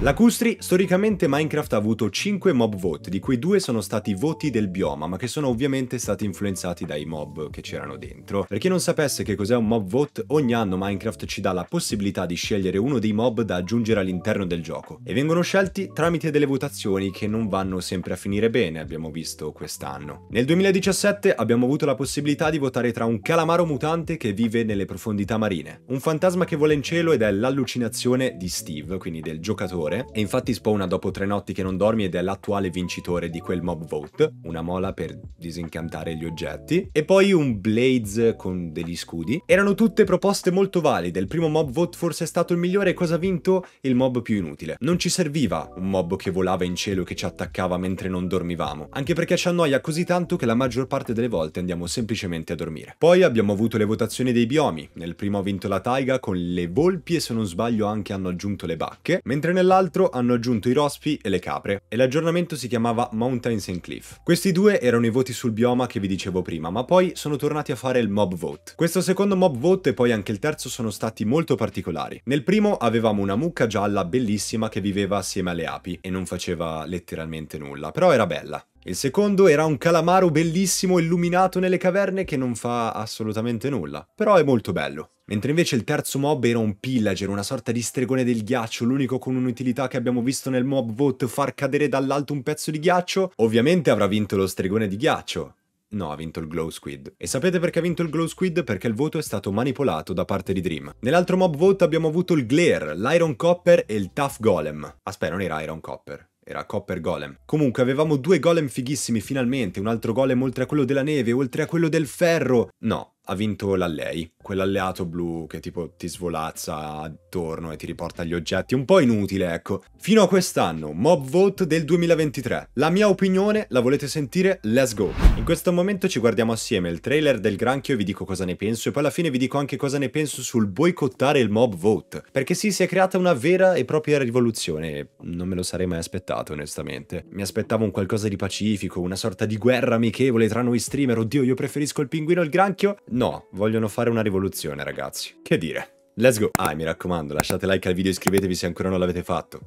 Lacustri, storicamente Minecraft ha avuto 5 mob vote, di cui 2 sono stati voti del bioma, ma che sono ovviamente stati influenzati dai mob che c'erano dentro. Per chi non sapesse che cos'è un mob vote, ogni anno Minecraft ci dà la possibilità di scegliere uno dei mob da aggiungere all'interno del gioco, e vengono scelti tramite delle votazioni che non vanno sempre a finire bene, abbiamo visto quest'anno. Nel 2017 abbiamo avuto la possibilità di votare tra un calamaro mutante che vive nelle profondità marine, un fantasma che vola in cielo ed è l'allucinazione di Steve, quindi del giocatore, vincitore, e infatti spawna dopo tre notti che non dormi ed è l'attuale vincitore di quel mob vote, una mola per disincantare gli oggetti, e poi un Blades con degli scudi. Erano tutte proposte molto valide, il primo mob vote forse è stato il migliore e cosa ha vinto? Il mob più inutile. Non ci serviva un mob che volava in cielo e che ci attaccava mentre non dormivamo, anche perché ci annoia così tanto che la maggior parte delle volte andiamo semplicemente a dormire. Poi abbiamo avuto le votazioni dei biomi, nel primo ha vinto la taiga con le volpi e se non sbaglio anche hanno aggiunto le bacche, mentre nell'altro all'altro hanno aggiunto i rospi e le capre, e l'aggiornamento si chiamava Mountains and Cliff. Questi due erano i voti sul bioma che vi dicevo prima, ma poi sono tornati a fare il mob vote. Questo secondo mob vote e poi anche il terzo sono stati molto particolari. Nel primo avevamo una mucca gialla bellissima che viveva assieme alle api e non faceva letteralmente nulla, però era bella. Il secondo era un calamaro bellissimo illuminato nelle caverne che non fa assolutamente nulla, però è molto bello. Mentre invece il terzo mob era un pillager, una sorta di stregone del ghiaccio, l'unico con un'utilità che abbiamo visto nel mob vote far cadere dall'alto un pezzo di ghiaccio, ovviamente avrà vinto lo stregone di ghiaccio. No, ha vinto il Glow Squid. E sapete perché ha vinto il Glow Squid? Perché il voto è stato manipolato da parte di Dream. Nell'altro mob vote abbiamo avuto il Glare, l'Iron Copper e il Tough Golem. Ah, aspetta, non era Iron Copper. Era Copper Golem. Comunque avevamo due golem fighissimi finalmente, un altro golem oltre a quello della neve, oltre a quello del ferro. No, ha vinto l'allei, quell'alleato blu che tipo ti svolazza attorno e ti riporta gli oggetti, un po' inutile ecco. Fino a quest'anno, mob vote del 2023. La mia opinione, la volete sentire? Let's go! In questo momento ci guardiamo assieme il trailer del granchio e vi dico cosa ne penso e poi alla fine vi dico anche cosa ne penso sul boicottare il mob vote, perché sì, si è creata una vera e propria rivoluzione e non me lo sarei mai aspettato onestamente. Mi aspettavo un qualcosa di pacifico, una sorta di guerra amichevole tra noi streamer, oddio io preferisco il pinguino il granchio, No, vogliono fare una rivoluzione ragazzi. Che dire? Let's go! Ah, mi raccomando, lasciate like al video e iscrivetevi se ancora non l'avete fatto.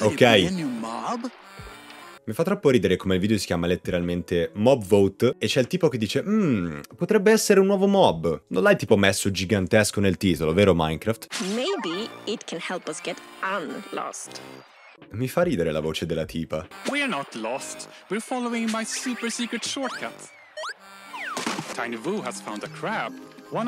Ok. Mi fa troppo ridere come il video si chiama letteralmente Mob Vote e c'è il tipo che dice Mmm, potrebbe essere un nuovo mob. Non l'hai tipo messo gigantesco nel titolo, vero Minecraft? Maybe it can help us get unlost. Mi fa ridere la voce della tipa. We're not lost, we're following my super secret shortcut.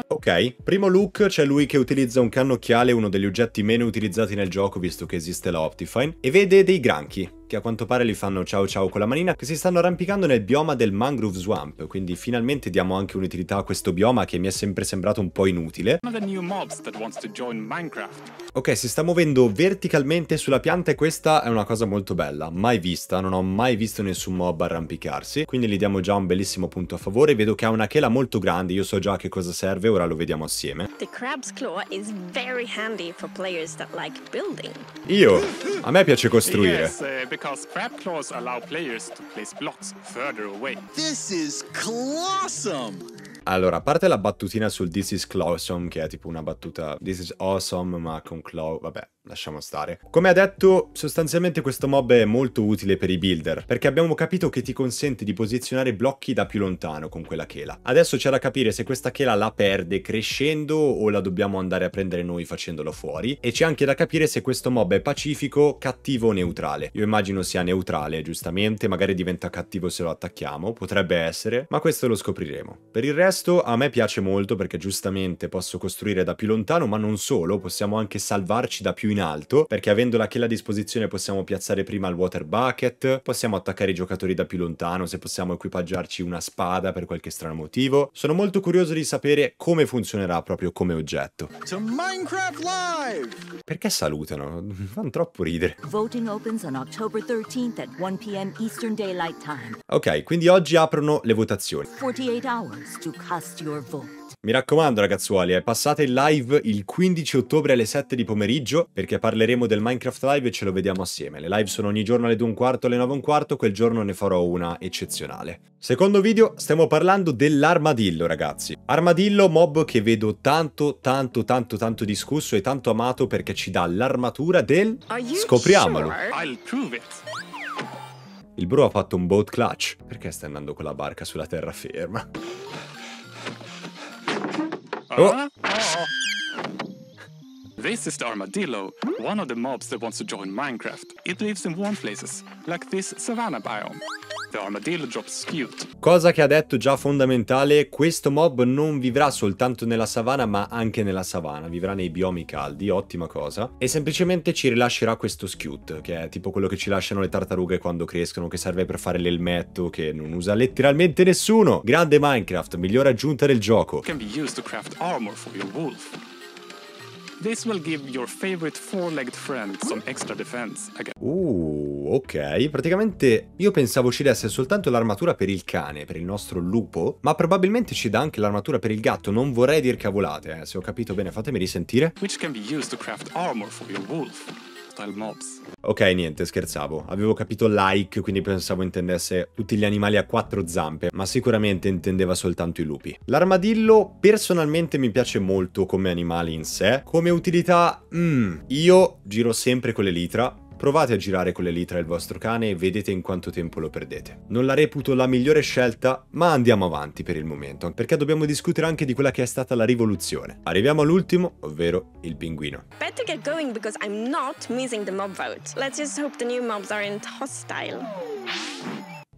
Ok, primo look c'è lui che utilizza un cannocchiale, uno degli oggetti meno utilizzati nel gioco visto che esiste la Optifine, e vede dei granchi, che a quanto pare li fanno ciao ciao con la manina, che si stanno arrampicando nel bioma del Mangrove Swamp, quindi finalmente diamo anche un'utilità a questo bioma che mi è sempre sembrato un po' inutile. Ok, si sta muovendo verticalmente sulla pianta e questa è una cosa molto bella, mai vista, non ho mai visto nessun mob arrampicarsi, quindi gli diamo già un bellissimo punto a favore, vedo che ha una chela molto grande, io so già che cosa serve, ora lo vediamo assieme. Io, a me piace costruire. Yes, eh, because crab claws allow players to place blocks further away. This is awesome! Allora, a parte la battutina sul This is Clawsome, che è tipo una battuta This is awesome, ma con Claw, vabbè, lasciamo stare. Come ha detto, sostanzialmente questo mob è molto utile per i builder, perché abbiamo capito che ti consente di posizionare blocchi da più lontano con quella chela. Adesso c'è da capire se questa chela la perde crescendo o la dobbiamo andare a prendere noi facendolo fuori, e c'è anche da capire se questo mob è pacifico, cattivo o neutrale. Io immagino sia neutrale, giustamente, magari diventa cattivo se lo attacchiamo, potrebbe essere, ma questo lo scopriremo. Per il resto resto a me piace molto perché giustamente posso costruire da più lontano, ma non solo, possiamo anche salvarci da più in alto, perché avendo la kill a disposizione possiamo piazzare prima il water bucket, possiamo attaccare i giocatori da più lontano, se possiamo equipaggiarci una spada per qualche strano motivo. Sono molto curioso di sapere come funzionerà proprio come oggetto. Perché salutano? Fanno troppo ridere. Ok, quindi oggi aprono le votazioni. 48 hours to mi raccomando ragazzuoli, eh, passate il live il 15 ottobre alle 7 di pomeriggio perché parleremo del Minecraft Live e ce lo vediamo assieme. Le live sono ogni giorno alle 2 un quarto, alle 9 un quarto, quel giorno ne farò una eccezionale. Secondo video stiamo parlando dell'armadillo ragazzi. Armadillo mob che vedo tanto tanto tanto tanto discusso e tanto amato perché ci dà l'armatura del... Scopriamolo! Il bro ha fatto un boat clutch. Perché stai andando con la barca sulla terraferma? Uh, This is the armadillo, one of the mobs that wants to join Minecraft. It lives in warm places, like this savanna biome. Cosa che ha detto già fondamentale, questo mob non vivrà soltanto nella savana ma anche nella savana, vivrà nei biomi caldi, ottima cosa, e semplicemente ci rilascerà questo skewt, che è tipo quello che ci lasciano le tartarughe quando crescono, che serve per fare l'elmetto, che non usa letteralmente nessuno. Grande Minecraft, migliore aggiunta del gioco. Can be used to craft armor for your wolf. This will give your favorite four-legged friend some extra defense against... Uh ok. Praticamente io pensavo ci desse soltanto l'armatura per il cane, per il nostro lupo, ma probabilmente ci dà anche l'armatura per il gatto. Non vorrei dir cavolate, eh. se ho capito bene fatemi risentire. Which can be used to craft armor for your wolf. Ok, niente, scherzavo. Avevo capito like, quindi pensavo intendesse tutti gli animali a quattro zampe, ma sicuramente intendeva soltanto i lupi. L'armadillo personalmente mi piace molto come animale in sé. Come utilità, mm, io giro sempre con l'elitra, Provate a girare con le il vostro cane e vedete in quanto tempo lo perdete. Non la reputo la migliore scelta, ma andiamo avanti per il momento, perché dobbiamo discutere anche di quella che è stata la rivoluzione. Arriviamo all'ultimo, ovvero il pinguino. Better get going because I'm not missing the mob vote. Let's just hope the new mobs aren't hostile.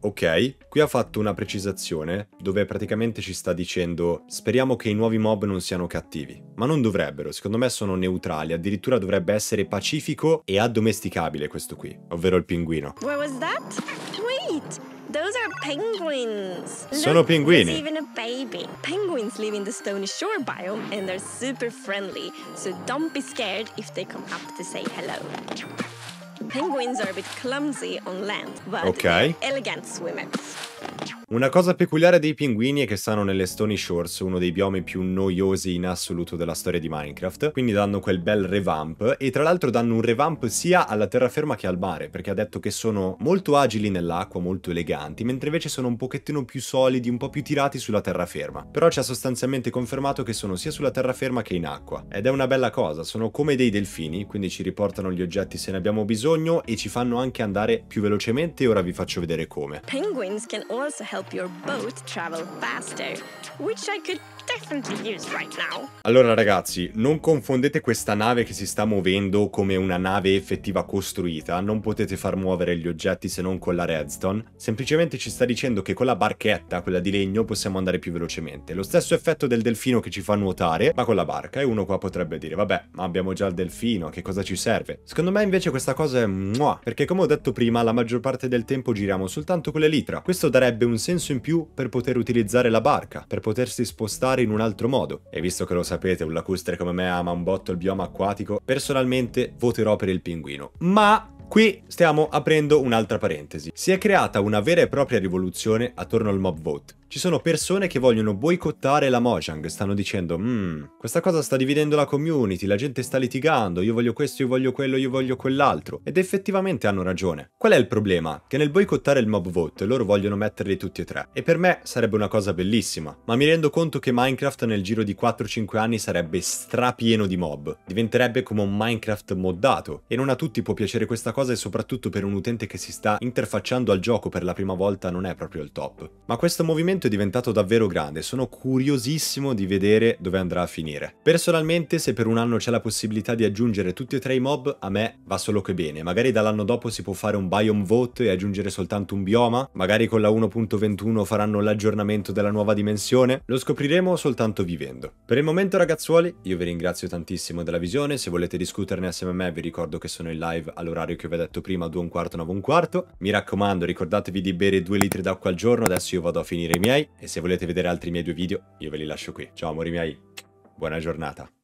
Ok, qui ha fatto una precisazione dove praticamente ci sta dicendo speriamo che i nuovi mob non siano cattivi, ma non dovrebbero, secondo me sono neutrali, addirittura dovrebbe essere pacifico e addomesticabile questo qui, ovvero il pinguino. Where was that? Tweet! Those are penguins. Sono Look, pinguini. There's even a baby. Penguins live in the Stony Shore biome and they're super friendly, so don't be scared if they come up to say hello. Penguins are a bit clumsy on land, but okay. elegant swimmers. Una cosa peculiare dei pinguini è che stanno nelle Stony Shores, uno dei biomi più noiosi in assoluto della storia di Minecraft, quindi danno quel bel revamp e tra l'altro danno un revamp sia alla terraferma che al mare, perché ha detto che sono molto agili nell'acqua, molto eleganti, mentre invece sono un pochettino più solidi, un po' più tirati sulla terraferma. Però ci ha sostanzialmente confermato che sono sia sulla terraferma che in acqua, ed è una bella cosa, sono come dei delfini, quindi ci riportano gli oggetti se ne abbiamo bisogno e ci fanno anche andare più velocemente, ora vi faccio vedere come. Penguins can also help your boat travel faster, which I could Allora ragazzi, non confondete questa nave che si sta muovendo come una nave effettiva costruita, non potete far muovere gli oggetti se non con la redstone, semplicemente ci sta dicendo che con la barchetta, quella di legno, possiamo andare più velocemente. Lo stesso effetto del delfino che ci fa nuotare, ma con la barca, e uno qua potrebbe dire, vabbè, ma abbiamo già il delfino, che cosa ci serve? Secondo me invece questa cosa è mua, perché come ho detto prima, la maggior parte del tempo giriamo soltanto con l'elitra. Questo darebbe un senso in più per poter utilizzare la barca, per potersi spostare fare in un altro modo. E visto che lo sapete, un lacustre come me ama un botto il bioma acquatico, personalmente voterò per il pinguino. Ma Qui stiamo aprendo un'altra parentesi. Si è creata una vera e propria rivoluzione attorno al mob vote. Ci sono persone che vogliono boicottare la Mojang, stanno dicendo mmm, questa cosa sta dividendo la community, la gente sta litigando, io voglio questo, io voglio quello, io voglio quell'altro. Ed effettivamente hanno ragione. Qual è il problema? Che nel boicottare il mob vote loro vogliono metterli tutti e tre. E per me sarebbe una cosa bellissima, ma mi rendo conto che Minecraft nel giro di 4-5 anni sarebbe strapieno di mob. Diventerebbe come un Minecraft moddato. E non a tutti può piacere questa cosa e soprattutto per un utente che si sta interfacciando al gioco per la prima volta non è proprio il top. Ma questo movimento argomento è diventato davvero grande sono curiosissimo di vedere dove andrà a finire. Personalmente, se per un anno c'è la possibilità di aggiungere tutti e tre i mob, a me va solo che bene. Magari dall'anno dopo si può fare un biome vote e aggiungere soltanto un bioma, magari con la 1.21 faranno l'aggiornamento della nuova dimensione, lo scopriremo soltanto vivendo. Per il momento ragazzuoli, io vi ringrazio tantissimo della visione, se volete discuterne assieme a me vi ricordo che sono in live all'orario che vi ho detto prima, 2 un quarto, 9 un quarto. Mi raccomando, ricordatevi di bere 2 litri d'acqua al giorno, adesso io vado a finire i miei miei e se volete vedere altri miei due video io ve li lascio qui. Ciao amori miei, buona giornata.